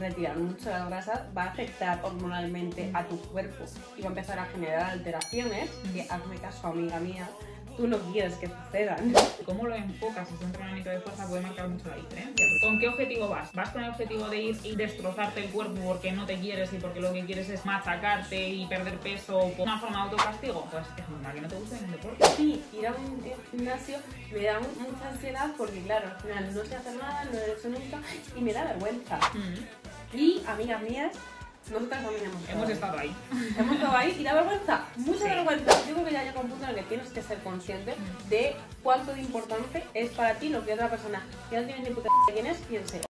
retirar mucho la grasa va a afectar hormonalmente a tu cuerpo y va a empezar a generar alteraciones que hazme caso amiga mía tú no quieres que sucedan. ¿Cómo lo enfocas? un entrenamiento de fuerza puede marcar mucho la diferencia. ¿Con qué objetivo vas? ¿Vas con el objetivo de ir y destrozarte el cuerpo porque no te quieres y porque lo que quieres es machacarte y perder peso por una forma de autocastigo? Pues es normal que no te guste el deporte. Sí, ir a un gimnasio me da mucha ansiedad porque, claro, al final no sé hacer nada, no he hecho nunca y me da vergüenza. Mm. Y, amigas mías, nosotras también hemos estado Hemos ahí. estado ahí. Hemos estado ahí y la vergüenza, mucha vergüenza. Yo creo que ya llega un punto en el que tienes que ser consciente de cuánto de importante es para ti lo que otra persona. Que no tienes ni puta quién es, piense.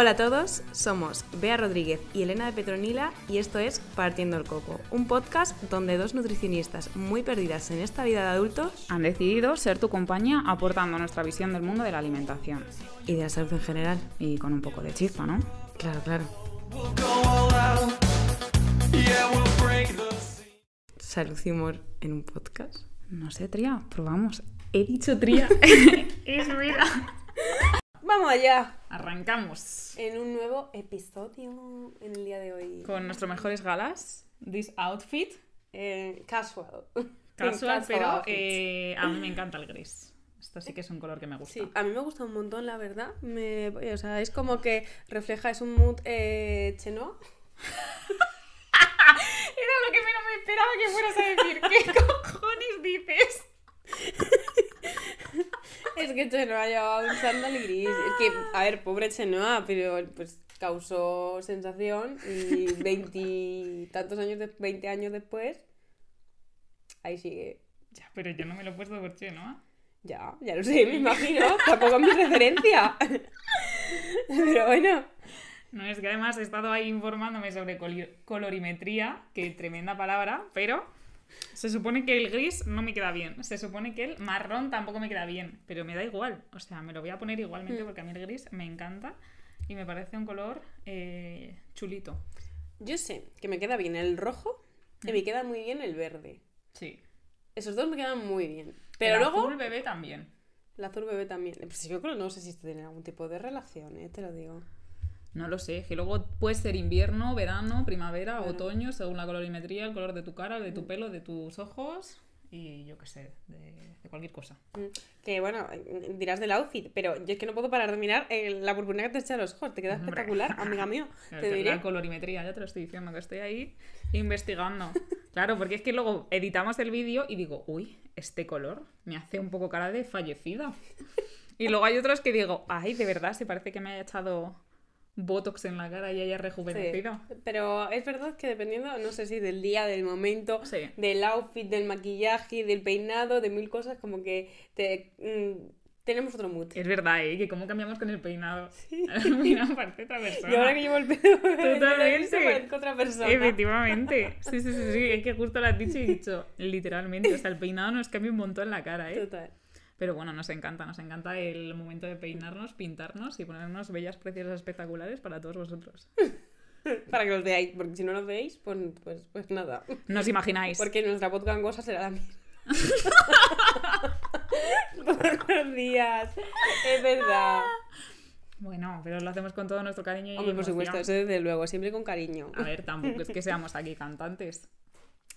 Hola a todos, somos Bea Rodríguez y Elena de Petronila y esto es Partiendo el Coco, un podcast donde dos nutricionistas muy perdidas en esta vida de adultos han decidido ser tu compañía aportando nuestra visión del mundo de la alimentación. Y de la salud en general. Y con un poco de chispa, ¿no? Claro, claro. Salud y humor en un podcast. No sé, Tría, probamos. He dicho Tría. es verdad. Vamos allá. Arrancamos. En un nuevo episodio en el día de hoy. Con nuestros mejores galas. This outfit. Eh, casual. Casual, pero eh, a mí me encanta el gris. Esto sí que es un color que me gusta. Sí, a mí me gusta un montón, la verdad. Me, o sea, es como que refleja, es un mood eh, cheno. Era lo que menos me esperaba que fueras a decir. ¿Qué cojones dices? Es que Chenoa este llevaba un el gris. Es que, a ver, pobre Chenoa, pero pues causó sensación y veintitantos años, de, 20 años después, ahí sigue. Ya, pero yo no me lo he puesto por Chenoa. Ya, ya lo sé, me imagino. Tampoco es mi referencia. pero bueno. No, es que además he estado ahí informándome sobre colorimetría, que tremenda palabra, pero se supone que el gris no me queda bien. Se supone que el marrón tampoco me queda bien. Pero me da igual. O sea, me lo voy a poner igualmente mm. porque a mí el gris me encanta y me parece un color eh, chulito. Yo sé que me queda bien el rojo y me queda muy bien el verde. Sí. Esos dos me quedan muy bien. Pero el luego. El azul bebé también. El azul bebé también. Pues yo creo, que no sé si tienen algún tipo de relación, ¿eh? te lo digo. No lo sé, que luego puede ser invierno, verano, primavera, otoño, según la colorimetría, el color de tu cara, de tu pelo, de tus ojos y yo qué sé, de, cualquier cosa. Mm, que bueno, dirás del outfit, pero yo es que no puedo parar de mirar eh, la purpurina que te echa a los ojos, te queda espectacular, amiga mía. Te diré. La colorimetría, ya te lo estoy diciendo, que estoy ahí investigando. claro, porque es que luego editamos el vídeo y digo, uy, este color me hace un poco cara de fallecida. Y luego hay otros que digo, ay, de verdad, se parece que me haya echado botox en la cara y haya rejuvenecido. pero es verdad que dependiendo, no sé si del día, del momento, del outfit, del maquillaje, del peinado, de mil cosas, como que mm, tenemos otro mood. Es verdad, ¿eh? Que cómo cambiamos con el peinado. Sí. Mira, parece otra persona. Y ahora que llevo el pelo... Totalmente. otra persona. Efectivamente. Sí, sí, sí, sí. Es que justo lo has dicho y dicho literalmente. O sea, el peinado nos cambia un montón la cara, ¿eh? Total. Pero bueno, nos encanta, nos encanta el momento de peinarnos, pintarnos y ponernos bellas, preciosas, espectaculares para todos vosotros. para que los veáis, porque si no los veis, pues, pues, pues nada. Nos imagináis. Porque nuestra voz gangosa será la misma. Buenos días, es verdad. Bueno, pero lo hacemos con todo nuestro cariño y Hombre, por supuesto, eso desde luego, siempre con cariño. A ver, tampoco es que seamos aquí cantantes.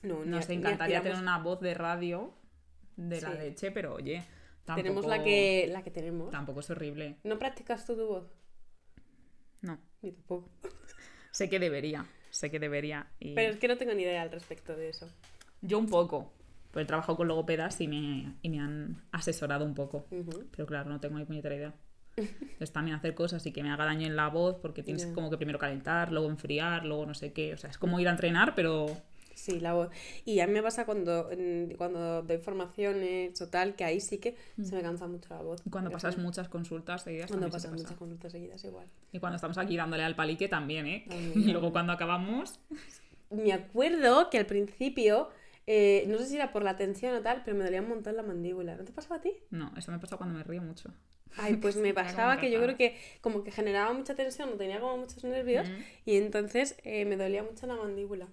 No, Nos encantaría tener una voz de radio de la leche, pero oye, tenemos la que, la que tenemos. Tampoco es horrible. ¿No practicas tú tu voz? No. Ni tampoco. sé que debería, sé que debería. Pero es que no tengo ni idea al respecto de eso. Yo un poco, porque trabajo con logopedas y me, y me han asesorado un poco. Pero claro, no tengo ni puñetera idea. Entonces también hacer cosas y que me haga daño en la voz porque tienes como que primero calentar, luego enfriar, luego no sé qué. O sea, es como ir a entrenar, pero Sí, la voz. Y a mí me pasa cuando, cuando doy formaciones o tal, que ahí sí que mm. se me cansa mucho la voz. cuando pasas muchas consultas seguidas. Cuando pasas muchas consultas seguidas, igual. Y cuando estamos aquí dándole al palique también, ¿eh? y luego cuando acabamos... Me acuerdo que al principio... Eh, no sé si era por la tensión o tal, pero me dolía un montón la mandíbula. ¿No te pasaba a ti? No, eso me pasa cuando me río mucho. Ay, pues me pasaba que yo creo que como que generaba mucha tensión, no tenía como muchos nervios y entonces eh, me dolía mucho la mandíbula.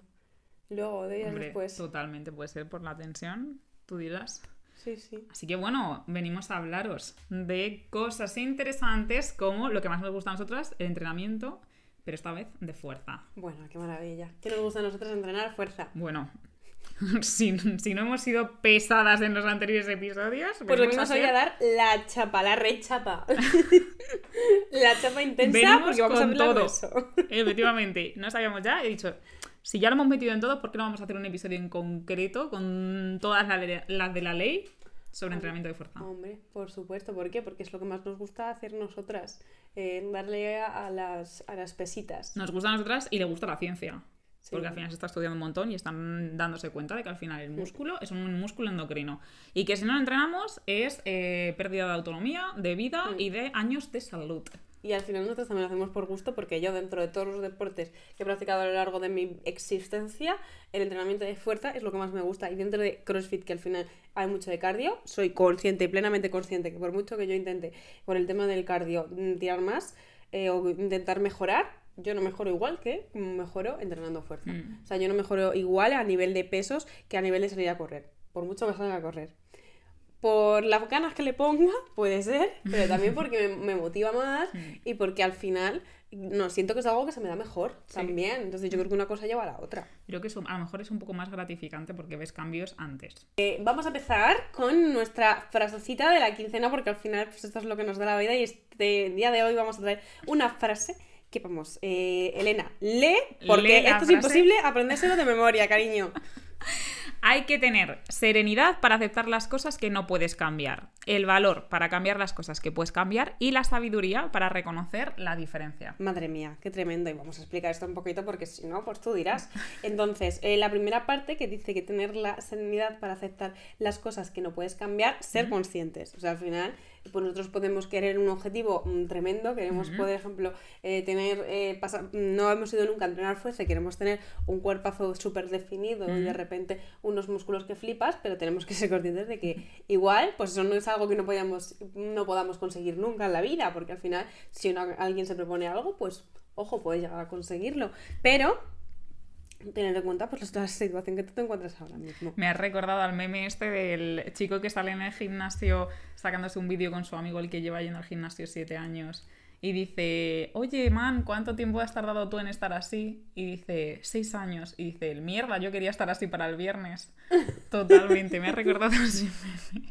Luego, de días después. Totalmente puede ser por la tensión, tú dirás. Sí, sí. Así que bueno, venimos a hablaros de cosas interesantes como lo que más nos gusta a nosotras, el entrenamiento, pero esta vez de fuerza. Bueno, qué maravilla. ¿Qué nos gusta a nosotras entrenar fuerza? Bueno, si, no hemos sido pesadas en los anteriores episodios. Pues lo que os voy a dar la chapa, la rechapa. la chapa intensa, porque vamos con todo. Eso. Efectivamente, no sabíamos ya, he dicho, si ya lo hemos metido en todo, ¿por qué no vamos a hacer un episodio en concreto con todas las de la ley sobre entrenamiento de fuerza? Hombre, por supuesto. ¿Por qué? Porque es lo que más nos gusta hacer nosotras. Eh, darle a las, las pesitas. Nos gusta a nosotras y le gusta la ciencia. Porque al final se está estudiando un montón y están dándose cuenta de que al final el músculo es un músculo endocrino. Y que si no lo entrenamos es eh, pérdida de autonomía, de vida mm. y de años de salud. Y al final nosotros también lo hacemos por gusto porque yo dentro de todos los deportes que he practicado a lo largo de mi existencia, el entrenamiento de fuerza es lo que más me gusta. Y dentro de CrossFit, que al final hay mucho de cardio, soy consciente, plenamente consciente, que por mucho que yo intente por el tema del cardio mm, tirar más eh, o intentar mejorar, yo no mejoro igual que mejoro entrenando fuerza. Mm. O sea, yo no mejoro igual a nivel de pesos que a nivel de salir a correr. Por mucho que salga a correr por las ganas que le ponga, puede ser, pero también porque me, motiva más mm. y porque al final no siento que es algo que se me da mejor también. Entonces yo creo que una cosa lleva a la otra. Creo que eso a lo mejor es un poco más gratificante porque ves cambios antes. Eh, vamos a empezar con nuestra frasecita de la quincena porque al final pues esto es lo que nos da la vida y este día de hoy vamos a traer una frase que vamos, eh, Elena, lee porque esto es imposible aprendérselo de memoria, cariño. Hay que tener serenidad para aceptar las cosas que no puedes cambiar, el valor para cambiar las cosas que puedes cambiar y la sabiduría para reconocer la diferencia. Madre mía, qué tremendo. Y vamos a explicar esto un poquito porque si no, pues tú dirás. Entonces, eh, la primera parte que dice que tener la serenidad para aceptar las cosas que no puedes cambiar, ser conscientes. O sea, al final pues nosotros podemos querer un objetivo mm, tremendo, queremos, por ejemplo, eh, tener, eh, no hemos ido nunca a entrenar fuerza, queremos tener un cuerpazo súper definido y de repente unos músculos que flipas, pero tenemos que ser conscientes de que igual, pues eso no es algo que no, podamos, no podamos conseguir nunca en la vida, porque al final, si alguien se propone algo, pues ojo, puede llegar a conseguirlo, pero tener en cuenta pues la situación que tú te encuentras ahora mismo. Me has recordado al meme este del chico que sale en el gimnasio sacándose un vídeo con su amigo el que lleva yendo al gimnasio siete años y dice, oye, man, ¿cuánto tiempo has tardado tú en estar así? Y dice, seis años. Y dice, mierda, yo quería estar así para el viernes. Totalmente, me ha recordado así. meme.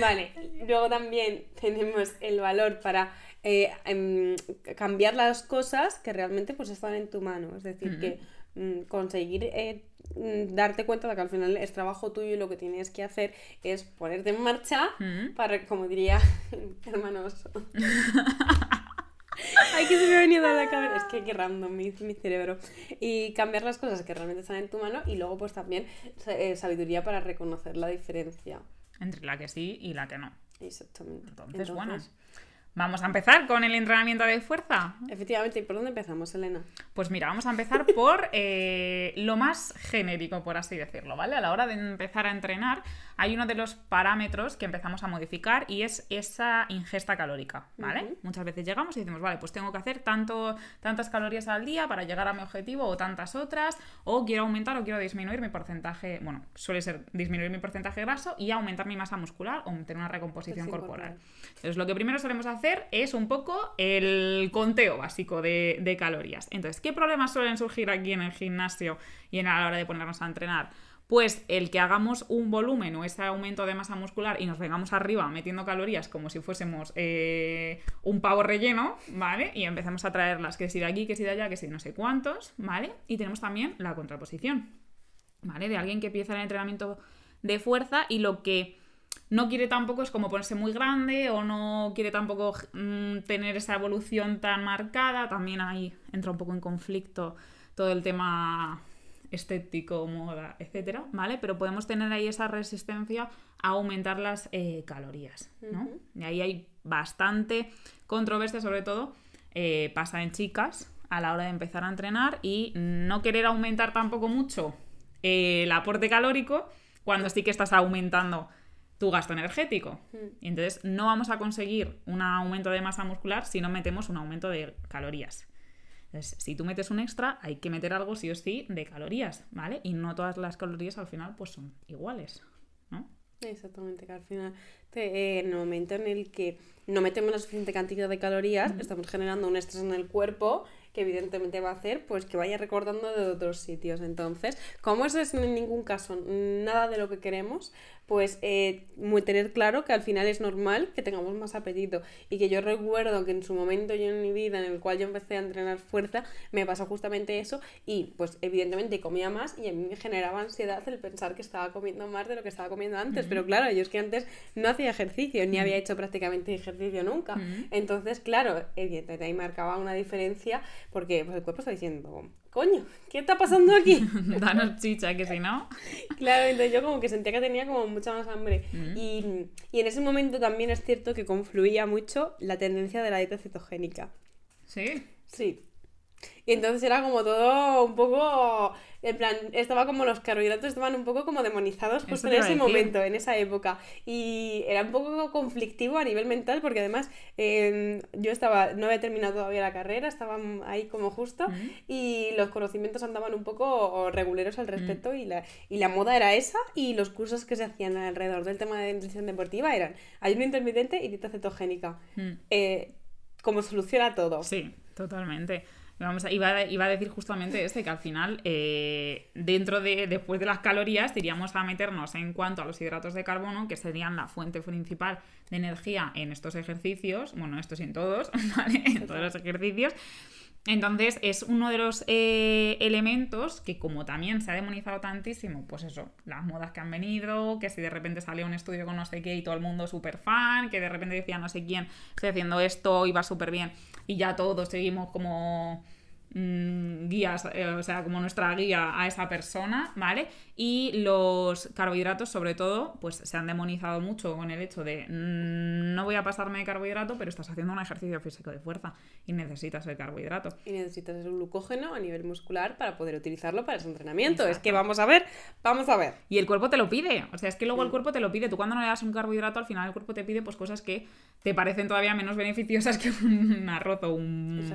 Vale, luego también tenemos el valor para eh, em, cambiar las cosas que realmente pues están en tu mano. Es decir, que mm, conseguir eh, mm, darte cuenta de que al final es trabajo tuyo y lo que tienes que hacer es ponerte en marcha para, como diría hermanos. hay que a la cabeza. Es que qué ah. random mi, mi, cerebro. Y cambiar las cosas que realmente están en tu mano y luego, pues también eh, sabiduría para reconocer la diferencia. Entre la que sí y la que no. Exactamente. Entonces bueno. Vamos a empezar con el entrenamiento de fuerza. Efectivamente, ¿y por dónde empezamos, Elena? Pues mira, vamos a empezar por eh, lo más genérico, por así decirlo, ¿vale? A la hora de empezar a entrenar, hay uno de los parámetros que empezamos a modificar y es esa ingesta calórica, ¿vale? Muchas veces llegamos y decimos, vale, pues tengo que hacer tanto, tantas calorías al día para llegar a mi objetivo o tantas otras, o quiero aumentar o quiero disminuir mi porcentaje, bueno, suele ser disminuir mi porcentaje de graso y aumentar mi masa muscular o tener una recomposición corporal. corporal. Entonces, lo que primero solemos hacer es un poco el conteo básico de, calorías. Entonces, ¿qué problemas suelen surgir aquí en el gimnasio y en a la hora de ponernos a entrenar? pues el que hagamos un volumen o ese aumento de masa muscular y nos vengamos arriba metiendo calorías como si fuésemos eh, un pavo relleno, ¿vale? Y empezamos a traerlas, que si de aquí, que si de allá, que si no sé cuántos, ¿vale? Y tenemos también la contraposición, ¿vale? De alguien que empieza el entrenamiento de fuerza y lo que no quiere tampoco es como ponerse muy grande o no quiere tampoco mm, tener esa evolución tan marcada, también ahí entra un poco en conflicto todo el tema estético, moda, etcétera, ¿vale? Pero podemos tener ahí esa resistencia a aumentar las eh, calorías, ¿no? Y ahí hay bastante controversia, sobre todo eh, pasa en chicas a la hora de empezar a entrenar y no querer aumentar tampoco mucho eh, el aporte calórico cuando sí que estás aumentando tu gasto energético. Mm. entonces no vamos a conseguir un aumento de masa muscular si no metemos un aumento de calorías. Entonces, si tú metes un extra, hay que meter algo sí o sí de calorías, ¿vale? Y no todas las calorías al final pues son iguales, ¿no? Exactamente, que al final, eh, en el momento en el que no metemos la suficiente cantidad de calorías, estamos generando un estrés en el cuerpo que evidentemente va a hacer pues que vaya recordando de otros sitios. Entonces, como eso es en ningún caso nada de lo que queremos, pues eh, tener claro que al final es normal que tengamos más apetito. Y que yo recuerdo que en su momento yo en mi vida, en el cual yo empecé a entrenar fuerza, me pasó justamente eso y pues evidentemente comía más y a mí me generaba ansiedad el pensar que estaba comiendo más de lo que estaba comiendo antes. Pero claro, yo es que antes no hacía ejercicio, ni había hecho prácticamente ejercicio nunca. Entonces, claro, evidentemente ahí marcaba una diferencia porque pues, el cuerpo está diciendo, coño, ¿qué está pasando aquí? Danos chicha, que si no. claro, entonces yo como que sentía que tenía como mucha más hambre. Mm. Y, y, en ese momento también es cierto que confluía mucho la tendencia de la dieta cetogénica. Sí. Sí. Y entonces era como todo un poco, en plan, estaba como los carbohidratos estaban un poco como demonizados justo en ese momento, en esa época. Y era un poco conflictivo a nivel mental porque además em, yo estaba, no había terminado todavía la carrera, estaba ahí como justo y los conocimientos andaban un poco reguleros al mm. respecto y, la, y la moda era esa y los cursos que se hacían alrededor del tema de nutrición deportiva eran ayuno intermitente y dieta cetogénica. Mm. Eh, como solución a todo. Sí, totalmente iba, a, decir justamente este, que al final, eh, dentro de, después de las calorías, iríamos a meternos en cuanto a los hidratos de carbono, que serían la fuente principal de energía en estos ejercicios, bueno, estos y en todos, ¿vale? En todos los ejercicios. Entonces es uno de los eh, elementos que como también se ha demonizado tantísimo, pues eso, las modas que han venido, que si de repente sale un estudio con no sé qué y todo el mundo súper fan, que de repente decía no sé quién, estoy haciendo esto y va súper bien y ya todos seguimos como Mm, guías, eh, o sea, como nuestra guía a esa persona, ¿vale? Y los carbohidratos, sobre todo, pues se han demonizado mucho con el hecho de mm, no voy a pasarme de carbohidrato, pero estás haciendo un ejercicio físico de fuerza y necesitas el carbohidrato. Y necesitas el glucógeno a nivel muscular para poder utilizarlo para ese entrenamiento. Es que vamos a ver, vamos a ver. Y el cuerpo te lo pide, o sea, es que luego el cuerpo te lo pide. Tú cuando no le das un carbohidrato, al final el cuerpo te pide pues cosas que te parecen todavía menos beneficiosas que un arroz o un...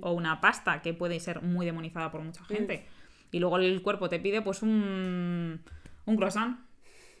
O una pasta, que puede ser muy demonizada por mucha gente. Y luego el cuerpo te pide pues un, un croissant.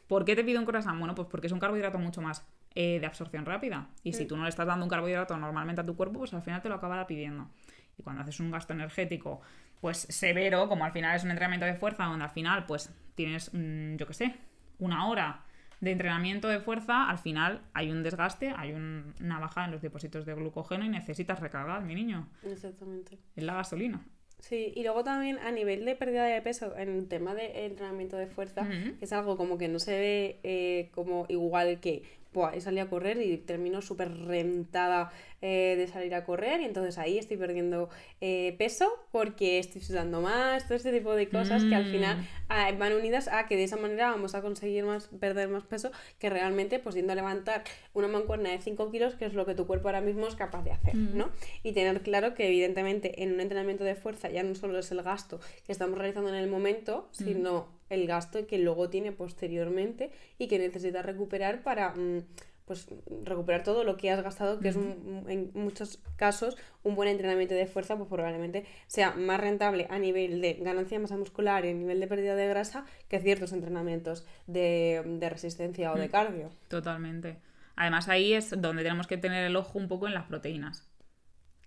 ¿Por qué te pide un croissant? Bueno, pues porque es un carbohidrato mucho más eh, de absorción rápida. Y si tú no le estás dando un carbohidrato normalmente a tu cuerpo, pues al final te lo acabará pidiendo. Y cuando haces un gasto energético pues severo, como al final es un entrenamiento de fuerza, donde al final pues tienes, mm, yo qué sé, una hora de entrenamiento de fuerza, al final hay un desgaste, hay una baja en los depósitos de glucógeno y necesitas recargar, mi niño. Exactamente. Es la gasolina. Sí, y luego también a nivel de pérdida de peso, en el tema de entrenamiento de fuerza, que es algo como que no se ve eh, como igual que salí salí a correr y termino súper rentada eh, de salir a correr y entonces ahí estoy perdiendo eh, peso porque estoy sudando más, todo este tipo de cosas que al final mm. ah, van unidas a que de esa manera vamos a conseguir más, perder más peso que realmente pues yendo a levantar una mancuerna de 5 kilos que es lo que tu cuerpo ahora mismo es capaz de hacer, mm. ¿no? Y tener claro que evidentemente en un entrenamiento de fuerza ya no solo es el gasto que estamos realizando en el momento, mm. sino el gasto que luego tiene posteriormente y que necesita recuperar para mm, pues recuperar todo lo que has gastado, que es en muchos casos un buen entrenamiento de fuerza, pues probablemente sea más rentable a nivel de ganancia masa muscular y a nivel de pérdida de grasa que ciertos entrenamientos de, resistencia o de mm. cardio. Totalmente. Además ahí es donde tenemos que tener el ojo un poco en las proteínas,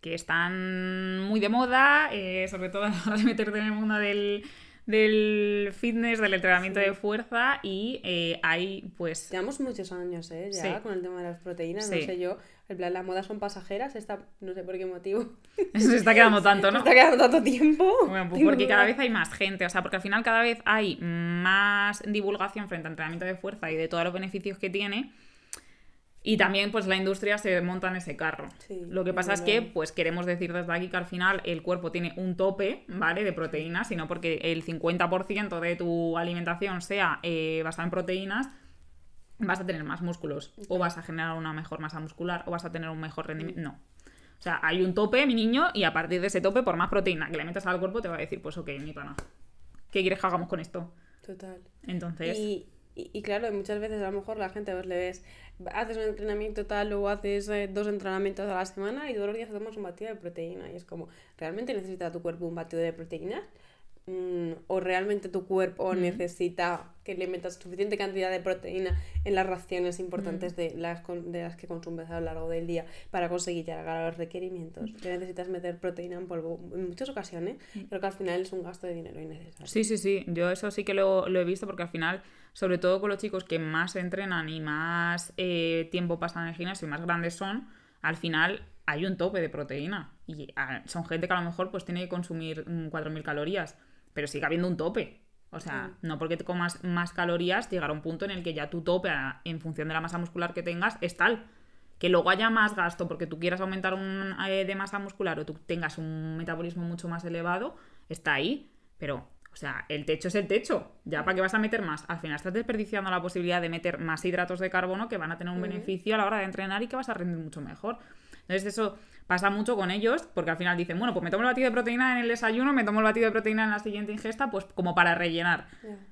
que están muy de moda, eh, sobre todo a la hora de meterte en el mundo del, del fitness, del entrenamiento de fuerza y eh, hay pues... Llevamos muchos años, ¿eh? Ya con el tema de las proteínas, no sé yo. En plan, las modas son pasajeras, esta, no sé por qué motivo. se está quedando tanto, ¿no? Se está quedando tanto tiempo. Bueno, pues porque cada vez hay más gente, o sea, porque al final cada vez hay más divulgación frente al entrenamiento de fuerza y de todos los beneficios que tiene. Y también pues la industria se monta en ese carro. Lo que pasa es que pues queremos decir desde aquí que al final el cuerpo tiene un tope, ¿vale? De proteínas, sino porque el 50% de tu alimentación sea eh, basada en proteínas, vas a tener más músculos o vas a generar una mejor masa muscular o vas a tener un mejor mm. rendimiento. No. O sea, hay un tope, mi niño, y a partir de ese tope, por más proteína que le metas al cuerpo, te va a decir, pues ok, mi pana, ¿qué quieres que hagamos con esto? Total. Entonces... Y, claro, muchas veces a lo mejor la gente vos pues, le ves, haces un entrenamiento tal o haces eh, dos entrenamientos a la semana y todos los días hacemos un batido de proteína. Y es como, ¿realmente necesita tu cuerpo un batido de proteína? Mm, o realmente tu cuerpo necesita que le metas suficiente cantidad de proteína en las raciones importantes de, las, de que consumes a lo largo del día para conseguir llegar a los requerimientos. Que necesitas meter proteína en polvo en muchas ocasiones. Creo que al final es un gasto de dinero innecesario. Sí, sí, sí. Yo eso sí que lo, he visto porque al final sobre todo con los chicos que más entrenan y más eh, tiempo pasan en el y más grandes son, al final hay un tope de proteína. Y ah, son gente que a lo mejor pues tiene que consumir 4.000 mm, calorías pero sigue habiendo un tope. O sea, mm. no porque te comas más calorías, llegar a un punto en el que ya tu tope, en función de la masa muscular que tengas, es tal. Que luego haya más gasto porque tú quieras aumentar un, eh, de masa muscular o tú tengas un metabolismo mucho más elevado, está ahí. Pero, o sea, el techo es el techo. Ya, ¿para qué vas a meter más? Al final estás desperdiciando la posibilidad de meter más hidratos de carbono que van a tener un beneficio a la hora de entrenar y que vas a rendir mucho mejor. Entonces eso pasa mucho con ellos porque al final dicen, bueno, pues me tomo el batido de proteína en el desayuno, me tomo el batido de proteína en la siguiente ingesta, pues como para rellenar.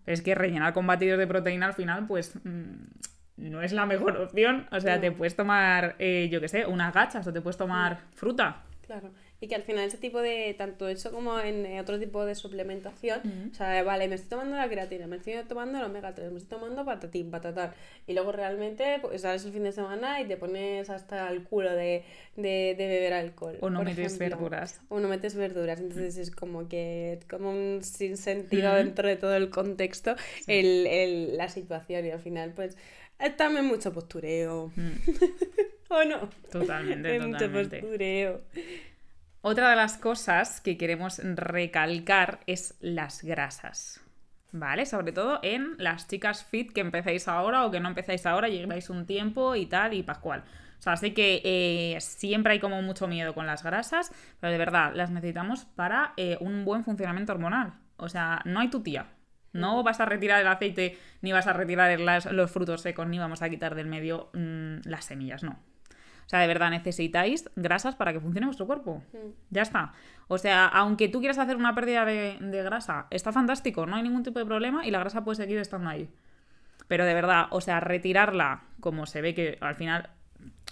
Es que rellenar con batidos de proteína al final, pues... Mm, no es la mejor opción, o sea, te puedes tomar, eh, yo qué sé, unas gachas o te puedes tomar fruta. Claro y que al final ese tipo de, tanto eso como en eh, otro tipo de suplementación, o sea, vale, me estoy tomando la creatina, me estoy tomando el omega 3, me estoy tomando patatín, patatán, y luego realmente pues, sales el fin de semana y te pones hasta el culo de, de, de beber alcohol. O no metes verduras. O no metes verduras, entonces es como que como un sinsentido dentro de todo el contexto el, la situación y al final pues eh, también mucho postureo. ¿O no? Totalmente, totalmente. postureo. Otra de las cosas que queremos recalcar es las grasas. ¿Vale? Sobre todo en las chicas fit que empecéis ahora o que no empecéis ahora, lleváis un tiempo y tal y pascual. O sea, sé que eh, siempre hay como mucho miedo con las grasas, pero de verdad, las necesitamos para eh, un buen funcionamiento hormonal. O sea, no hay tu tía. No vas a retirar el aceite, ni vas a retirar los frutos secos, ni vamos a quitar del medio mm, las semillas, no. O sea, de verdad necesitáis grasas para que funcione vuestro cuerpo. Mm. Ya está. O sea, aunque tú quieras hacer una pérdida de, de, grasa, está fantástico, no hay ningún tipo de problema y la grasa puede seguir estando ahí. Pero de verdad, o sea, retirarla, como se ve que al final,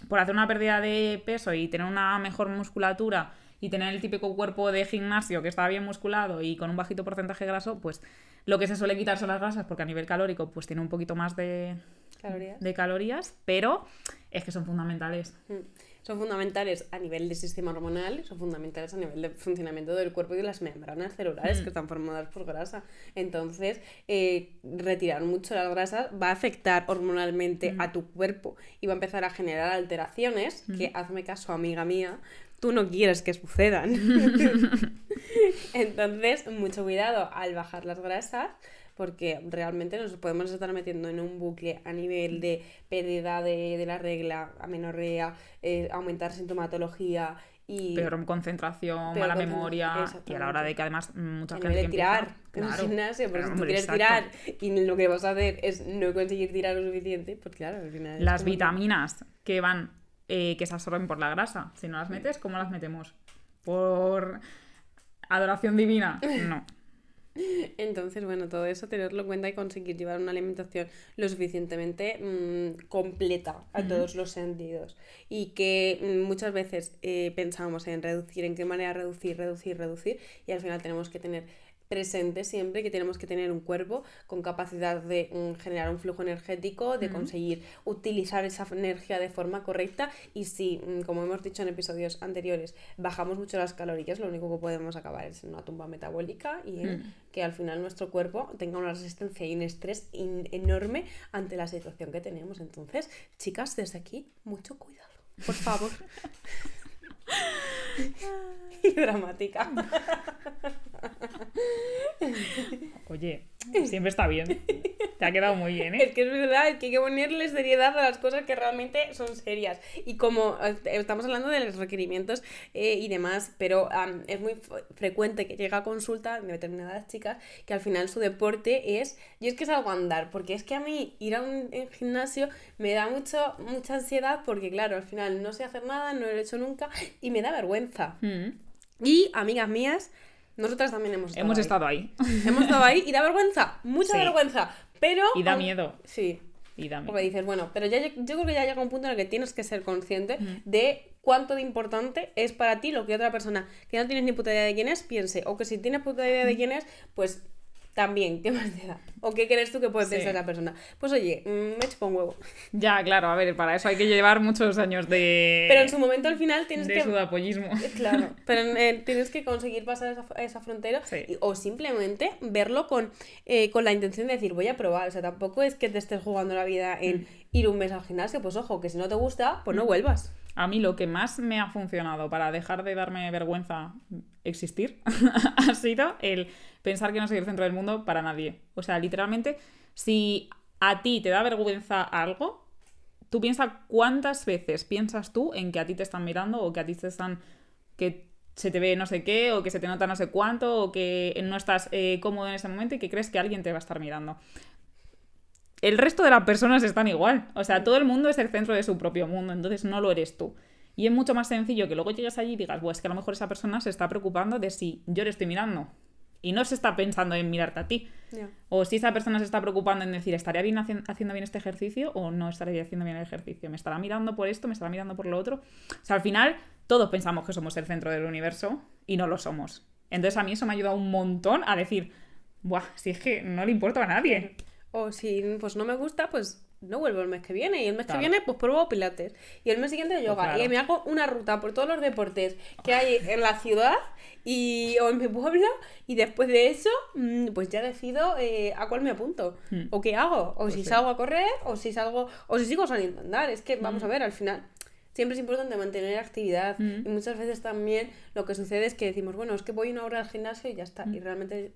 por hacer una pérdida de peso y tener una mejor musculatura y tener el típico cuerpo de gimnasio que está bien musculado y con un bajito porcentaje graso, pues lo que se suele quitar son las grasas porque a nivel calórico pues tiene un poquito más de, de calorías, pero es que son fundamentales. Mm. Son fundamentales a nivel del sistema hormonal, son fundamentales a nivel del funcionamiento del cuerpo y de las membranas celulares mm. que están formadas por grasa. Entonces, eh, retirar mucho las grasas va a afectar hormonalmente mm. a tu cuerpo y va a empezar a generar alteraciones que, hazme caso, amiga mía, tú no quieres que sucedan. Entonces, mucho cuidado al bajar las grasas porque realmente nos podemos estar metiendo en un bucle a nivel de pérdida de, la regla, amenorrea, eh, aumentar sintomatología y... Peor concentración, mala memoria y a la hora de que además mucha gente... tirar, un gimnasio, si quieres tirar y lo que vas a hacer es no conseguir tirar lo suficiente, pues claro, al final... Las vitaminas que van, eh, que se absorben por la grasa, si no las metes, ¿cómo las metemos? Por adoración divina, no. Entonces, bueno, todo eso tenerlo en cuenta y conseguir llevar una alimentación lo suficientemente mm, completa a todos los sentidos. Y que mm, muchas veces eh, pensamos en reducir, en qué manera reducir, reducir, reducir, y al final tenemos que tener presente siempre que tenemos que tener un cuerpo con capacidad de mm, generar un flujo energético, de conseguir utilizar esa energía de forma correcta y si, mm, como hemos dicho en episodios anteriores, bajamos mucho las calorías, lo único que podemos acabar es en una tumba metabólica y que al final nuestro cuerpo tenga una resistencia y un estrés enorme ante la situación que tenemos. Entonces, chicas, desde aquí, mucho cuidado, por favor. y dramática. Oye, siempre está bien. Te ha quedado muy bien, ¿eh? Es que es verdad, es que hay que ponerle seriedad a las cosas que realmente son serias. Y como eh, estamos hablando de los requerimientos eh, y demás, pero es muy frecuente que llega a consulta de determinadas chicas que al final su deporte es. Yo es que es a andar, porque es que a mí ir a un gimnasio me da mucho, mucha ansiedad, porque claro, al final no sé hacer nada, no lo he hecho nunca y me da vergüenza. Mm. Y, amigas mías, nosotras también hemos estado Hemos ahí. estado ahí. hemos estado ahí y da vergüenza, mucha vergüenza, pero... Y da miedo. Sí. Y da miedo. Porque dices, bueno, pero ya, yo creo que ya llega un punto en el que tienes que ser consciente mm. de cuánto de importante es para ti lo que otra persona que no tienes ni puta idea de quién es piense, o que si tienes puta idea de mm. quién es, pues también, ¿qué más te da? ¿O qué crees tú que puede pensar la persona? Pues oye, mm, me chupa un huevo. Ya, claro, a ver, para eso hay que llevar muchos años de. Pero en su momento al final tienes de que. Claro, pero eh, tienes que conseguir pasar esa, frontera o simplemente verlo con, eh, con la intención de decir, voy a probar. O sea, tampoco es que te estés jugando la vida en mm. ir un mes al gimnasio, pues ojo, que si no te gusta, pues no mm. vuelvas a mí lo que más me ha funcionado para dejar de darme vergüenza existir ha sido el pensar que no soy el centro del mundo para nadie. O sea, literalmente, si a ti te da vergüenza algo, tú piensa cuántas veces piensas tú en que a ti te están mirando o que a ti te están... que se te ve no sé qué o que se te nota no sé cuánto o que no estás eh, cómodo en ese momento y que crees que alguien te va a estar mirando el resto de las personas están igual. O sea, todo el mundo es el centro de su propio mundo, entonces no lo eres tú. Y es mucho más sencillo que luego llegues allí y digas, pues que a lo mejor esa persona se está preocupando de si yo le estoy mirando. Y no se está pensando en mirarte a ti. O si esa persona se está preocupando en decir, ¿estaría bien haciendo bien este ejercicio o no estaría haciendo bien el ejercicio? ¿Me estará mirando por esto? ¿Me estará mirando por lo otro? O sea, al final todos pensamos que somos el centro del universo y no lo somos. Entonces a mí eso me ha ayudado un montón a decir, Buah, si es que no le importa a nadie. O si pues no me gusta, pues no vuelvo el mes que viene. Y el mes que viene, pues pruebo pilates. Y el mes siguiente yoga. Pues y me hago una ruta por todos los deportes que hay en la ciudad y, o en mi pueblo. Y después de eso, mm, pues ya decido eh, a cuál me apunto. Hmm. O qué hago. O pues si salgo a correr, o si salgo. O si sigo saliendo a andar. Es que vamos a hmm. ver, al final. Siempre es importante mantener actividad. Hmm. Y muchas veces también lo que sucede es que decimos, bueno, es que voy una hora al gimnasio y ya está. Y realmente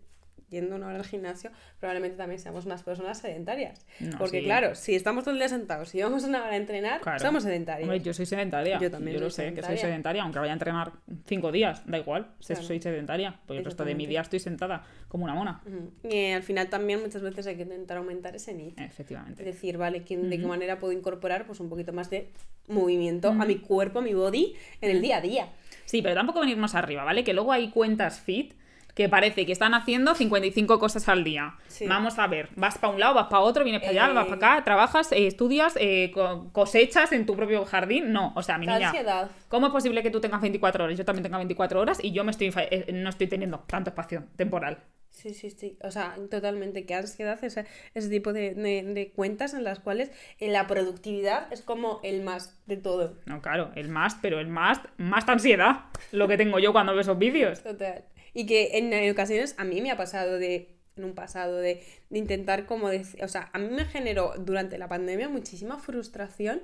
yendo una hora al gimnasio, probablemente también seamos unas personas sedentarias. Porque claro, si estamos todo el día sentados y si vamos una hora a entrenar, estamos somos yo soy sedentaria. Yo también. Yo lo sé, que soy sedentaria, aunque vaya a entrenar cinco días, da igual, soy sedentaria, porque el resto de mi día estoy sentada como una mona. Y al final también muchas veces hay que intentar aumentar ese nicho. Efectivamente. Es decir, vale, ¿de qué manera puedo incorporar pues un poquito más de movimiento a mi cuerpo, a mi body, en el día a día? Sí, pero tampoco venir más arriba, ¿vale? Que luego hay cuentas fit que parece que están haciendo 55 cosas al día. Vamos a ver, vas para un lado, vas para otro, vienes para allá, vas para eh, acá, trabajas, eh, estudias, eh, cosechas en tu propio jardín. No, o sea, mi niña, ansiedad? ¿cómo es posible que tú tengas 24 horas? Yo también tengo 24 horas y yo me estoy, no estoy teniendo tanto espacio temporal. Sí, sí, sí. O sea, totalmente. Qué ansiedad ese, tipo de, de, cuentas en las cuales la productividad es como el más de todo. No, claro, el más, pero el más, más ansiedad. Lo que tengo yo cuando veo esos vídeos. Total. Y que en, ocasiones a mí me ha pasado de en un pasado de, intentar como decir, o sea, a mí me generó durante la pandemia muchísima frustración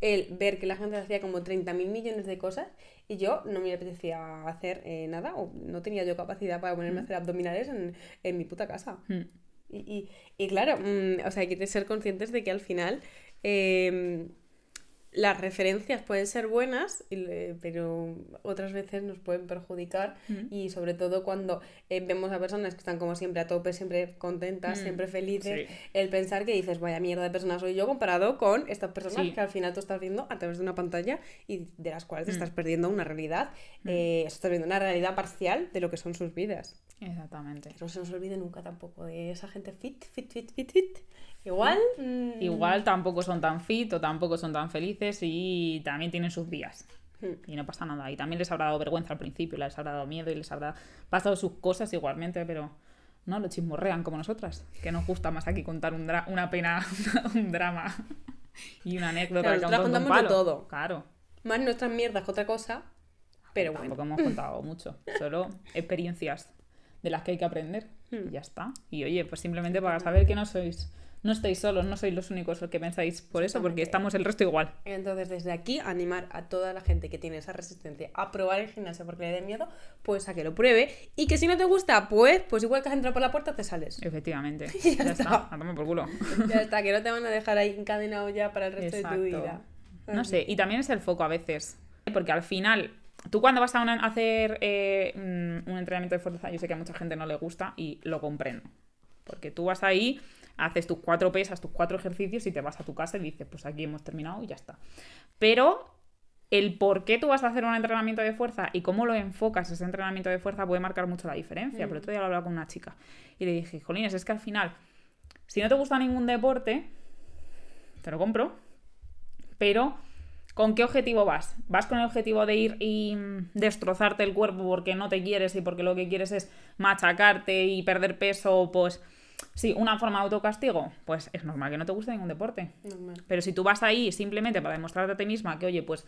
el ver que la gente hacía como 30 mil millones de cosas y yo no me apetecía hacer eh, nada o no tenía yo capacidad para ponerme a mm. hacer abdominales en, en mi puta casa. Mm. Y, y, y, claro, mm, o sea, hay que ser conscientes de que al final em, las referencias pueden ser buenas, pero otras veces nos pueden perjudicar mm. y sobre todo cuando eh, vemos a personas que están como siempre a tope, siempre contentas, mm. siempre felices, el pensar que dices, vaya mierda de personas soy yo comparado con estas personas que al final tú estás viendo a través de una pantalla y de las cuales te mm. estás perdiendo una realidad, eh, estás viendo una realidad parcial de lo que son sus vidas. Exactamente. no se nos olvide nunca tampoco de esa gente fit, fit, fit, fit, fit Igual. Mm. Igual tampoco son tan fit o tampoco son tan felices y también tienen sus días. Hmm. Y no pasa nada. Y también les habrá dado vergüenza al principio, les habrá dado miedo y les habrá pasado sus cosas igualmente, pero no lo chismorrean como nosotras, que nos gusta más aquí contar un una pena, un drama y una anécdota. Claro, contamos un todo. Claro. Más nuestras mierdas que otra cosa, ah, pero bueno. Tampoco hemos contado mucho, solo experiencias de las que hay que aprender. Y hmm. ya está. Y oye, pues simplemente para saber que no sois no estáis solos, no sois los únicos que pensáis por eso, porque estamos el resto igual. Entonces, desde aquí, animar a toda la gente que tiene esa resistencia a probar el gimnasio porque le dé miedo, pues a que lo pruebe. Y que si no te gusta, pues, pues igual que has entrado por la puerta, te sales. Efectivamente. ya, está. A A por culo. ya está, que no te van a dejar ahí encadenado ya para el resto de tu vida. No sé, y también es el foco a veces. Porque al final, tú cuando vas a, hacer eh, mm, un entrenamiento de fuerza, yo sé que a mucha gente no le gusta y lo comprendo. Porque tú vas ahí haces tus cuatro pesas, tus cuatro ejercicios y te vas a tu casa y dices, pues aquí hemos terminado y ya está. Pero el por qué tú vas a hacer un entrenamiento de fuerza y cómo lo enfocas ese entrenamiento de fuerza puede marcar mucho la diferencia. Pero mm. otro día lo hablaba con una chica y le dije, Jolines, es que al final, si no te gusta ningún deporte, te lo compro, pero ¿con qué objetivo vas? ¿Vas con el objetivo de ir y destrozarte el cuerpo porque no te quieres y porque lo que quieres es machacarte y perder peso? Pues Sí, una forma de autocastigo, pues es normal que no te guste ningún deporte. Pero si tú vas ahí simplemente para demostrarte a ti misma que, oye, pues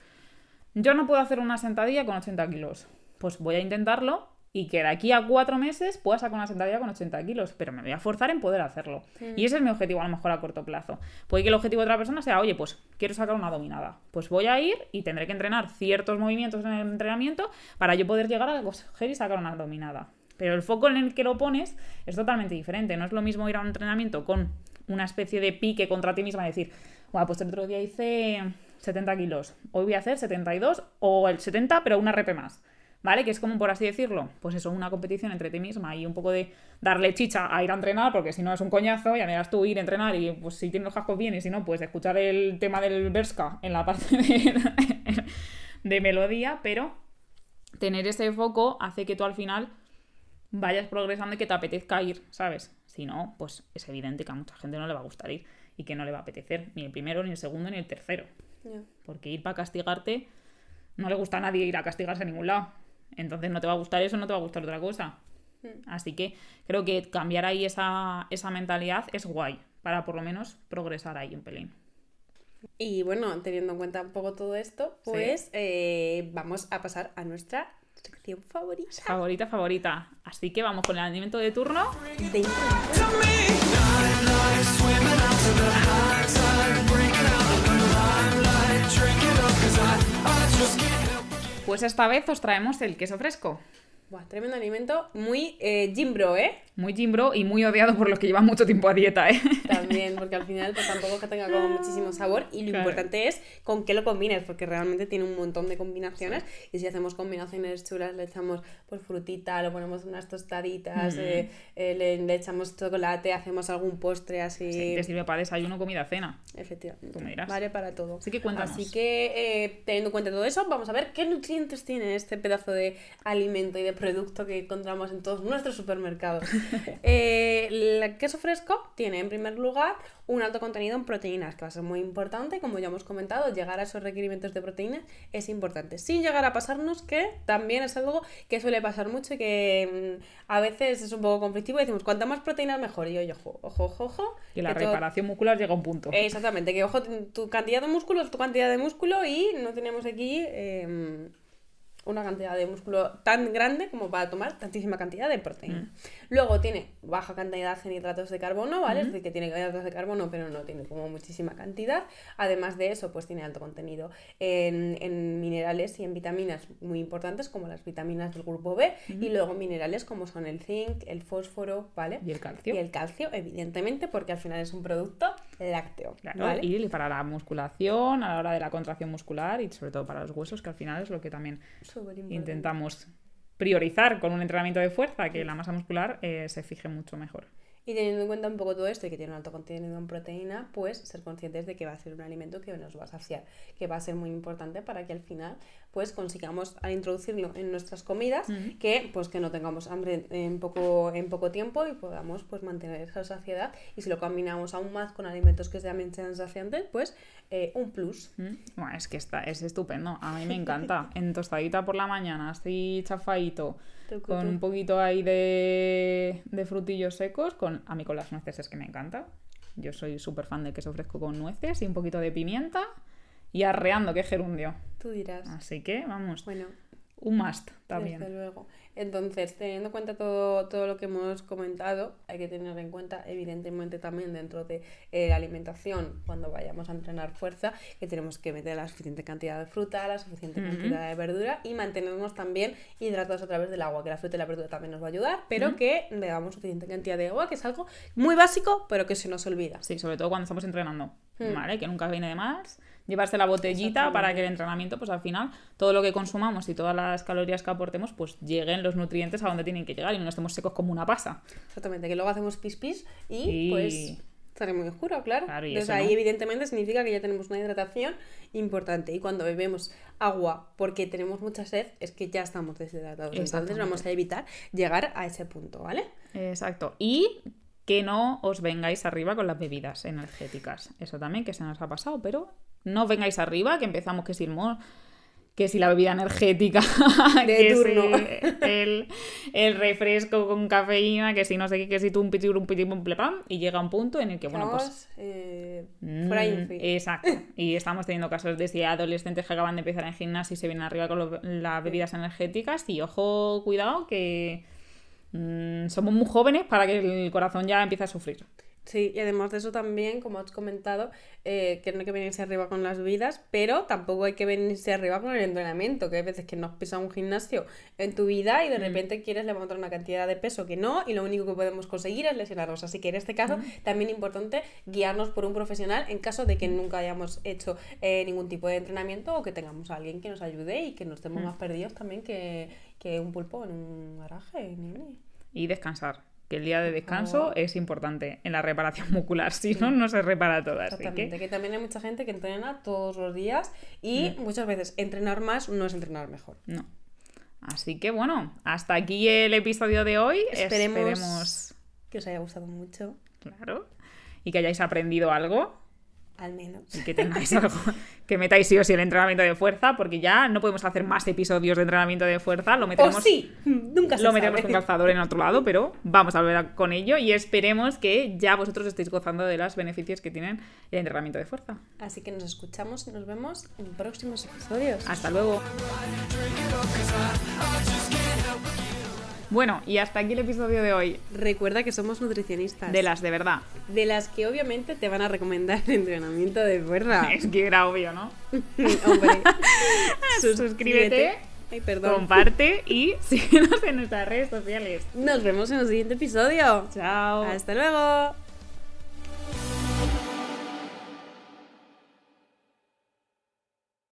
yo no puedo hacer una sentadilla con 80 kilos, pues voy a intentarlo y que de aquí a cuatro meses pueda sacar una sentadilla con 80 kilos, pero me voy a forzar en poder hacerlo. Mm. Y ese es mi objetivo, a lo mejor a corto plazo. Puede que el objetivo de otra persona sea, oye, pues quiero sacar una dominada. Pues voy a ir y tendré que entrenar ciertos movimientos en el entrenamiento para yo poder llegar a coger y sacar una dominada. Pero el foco en el que lo pones es totalmente diferente. No es lo mismo ir a un entrenamiento con una especie de pique contra ti misma y decir, bueno, pues el otro día hice 70 kilos, hoy voy a hacer 72 o el 70, pero una rep más. ¿Vale? Que es como, por así decirlo, pues eso, una competición entre ti misma y un poco de darle chicha a ir a entrenar, porque si no es un coñazo, ya miras tú ir a entrenar y pues si tienes los cascos bien y si no, pues escuchar el tema del Berska en la parte de melodía, pero tener ese foco hace que tú al final vayas progresando y que te apetezca ir, ¿sabes? Si no, pues es evidente que a mucha gente no le va a gustar ir y que no le va a apetecer ni el primero, ni el segundo, ni el tercero. Porque ir para castigarte, no le gusta a nadie ir a castigarse a ningún lado. Entonces no te va a gustar eso, no te va a gustar otra cosa. Hmm. Así que creo que cambiar ahí esa, esa mentalidad es guay, para por lo menos progresar ahí un pelín. Y bueno, teniendo en cuenta un poco todo esto, pues eh, vamos a pasar a nuestra favorita. Favorita, Así que vamos con el alimento de turno. Pues esta vez os traemos el queso fresco tremendo alimento, muy jimbro eh, ¿eh? Muy jimbro y muy odiado por los que llevan mucho tiempo a dieta, ¿eh? También, porque al final pues, tampoco es que tenga como muchísimo sabor y lo importante es con qué lo combines, porque realmente tiene un montón de combinaciones y si hacemos combinaciones chulas le echamos pues frutita, le ponemos unas tostaditas, eh, eh, le, echamos chocolate, hacemos algún postre así. te sirve para desayuno, comida, cena. Efectivamente. Vale para todo. Así que Así que teniendo en cuenta todo eso, vamos a ver qué nutrientes tiene este pedazo de alimento y de producto que encontramos en todos nuestros supermercados. Eh, el queso fresco tiene en primer lugar un alto contenido en proteínas, que va a ser muy importante, como ya hemos comentado, llegar a esos requerimientos de proteínas es importante, sin llegar a pasarnos que también es algo que suele pasar mucho y que mm, a veces es un poco conflictivo decimos, cuanta más proteínas mejor, y yo, ojo, ojo, ojo, Y la reparación muscular llega a un punto. Exactamente, que ojo, tu cantidad de músculo tu cantidad de músculo y no tenemos aquí... Em, una cantidad de músculo tan grande como para tomar tantísima cantidad de proteína. Mm. Luego tiene baja cantidad de hidratos de carbono, ¿vale? Es decir, que tiene hidratos de carbono, pero no tiene como muchísima cantidad. Además de eso, pues tiene alto contenido en, minerales y en vitaminas muy importantes, como las vitaminas del grupo B, y luego minerales como son el zinc, el fósforo, ¿vale? Y el calcio. Y el calcio, evidentemente, porque al final es un producto lácteo. Y para la musculación, a la hora de la contracción muscular y sobre todo para los huesos, que al final es lo que también intentamos priorizar con un entrenamiento de fuerza que la masa muscular eh, se fije mucho mejor. Y teniendo en cuenta un poco todo esto y que tiene un alto contenido en proteína, pues ser conscientes de que va a ser un alimento que nos va a saciar, que va a ser muy importante para que al final pues consigamos al introducirlo en nuestras comidas, que pues que no tengamos hambre en poco, en poco tiempo y podamos pues mantener esa saciedad. Y si lo combinamos aún más con alimentos que sean sean saciantes, pues eh, un plus. es que está, es estupendo, a mí me encanta. en tostadita por la mañana, así chafadito con un poquito ahí de, frutillos secos, con, a mí con las nueces es que me encanta. Yo soy súper fan del se ofrezco con nueces y un poquito de pimienta y arreando, que gerundio. Tú dirás. Así que vamos. Bueno, un must también. Desde luego. Entonces, teniendo en cuenta todo, lo que hemos comentado, hay que tener en cuenta, evidentemente, también dentro de eh, la alimentación, cuando vayamos a entrenar fuerza, que tenemos que meter la suficiente cantidad de fruta, la suficiente cantidad de verdura y mantenernos también hidratados a través del agua, que la fruta y la verdura también nos va a ayudar, pero que bebamos suficiente cantidad de agua, que es algo muy básico, pero que se nos olvida. Sí, sobre todo cuando estamos entrenando, hmm. ¿vale? Que nunca viene de más llevarse la botellita para que el entrenamiento, pues al final, todo lo que consumamos y todas las calorías que aportemos, pues lleguen los nutrientes a donde tienen que llegar y no estemos secos como una pasa. Exactamente, que luego hacemos pis pis y, pues sale muy oscuro, claro. Entonces ahí evidentemente significa que ya tenemos una hidratación importante y cuando bebemos agua porque tenemos mucha sed es que ya estamos deshidratados. Entonces vamos a evitar llegar a ese punto, ¿vale? Exacto. Y que no os vengáis arriba con las bebidas energéticas. Eso también que se nos ha pasado, pero no vengáis arriba, que empezamos que si el que si la bebida energética, de que Si el, el, refresco con cafeína, que si no sé qué, que si tú un piti un piti un plepam, y llega un punto en el que, bueno, pues... Eh, mm, exacto. Y estamos teniendo casos de si adolescentes que acaban de empezar en gimnasia y se vienen arriba con las bebidas energéticas, y ojo, cuidado, que Mm, somos muy jóvenes para que el corazón ya empiece a sufrir. Sí, y además de eso también, como has comentado, eh, que no hay que venirse arriba con las vidas, pero tampoco hay que venirse arriba con el entrenamiento, que hay veces que no has pisado un gimnasio en tu vida y de mm. repente quieres levantar una cantidad de peso que no, y lo único que podemos conseguir es lesionarnos. Así que en este caso mm. también importante guiarnos por un profesional en caso de que mm. nunca hayamos hecho eh, ningún tipo de entrenamiento o que tengamos a alguien que nos ayude y que no estemos más perdidos también que, un pulpo en un garaje. Y descansar que el día de descanso es importante en la reparación muscular, si no, no se repara toda. Exactamente, así que... también hay mucha gente que entrena todos los días y mm. muchas veces entrenar más no es entrenar mejor. No. Así que bueno, hasta aquí el episodio de hoy. Esperemos, Esperemos... que os haya gustado mucho. Claro. Y que hayáis aprendido algo. Al menos. Y que tengáis algo, que metáis sí o sí el entrenamiento de fuerza, porque ya no podemos hacer más episodios de entrenamiento de fuerza. Lo metemos Lo con calzador en otro lado, pero vamos a volver con ello y esperemos que ya vosotros estéis gozando de los beneficios que tienen el entrenamiento de fuerza. Así que nos escuchamos y nos vemos en próximos episodios. Hasta luego. Bueno, y hasta aquí el episodio de hoy. Recuerda que somos nutricionistas. De las de verdad. De las que obviamente te van a recomendar entrenamiento de fuerza. Es que era obvio, ¿no? Hombre. Suscríbete. suscríbete. Ay, perdón. Comparte y síguenos en nuestras redes sociales. Nos vemos en el siguiente episodio. Chao. Hasta luego.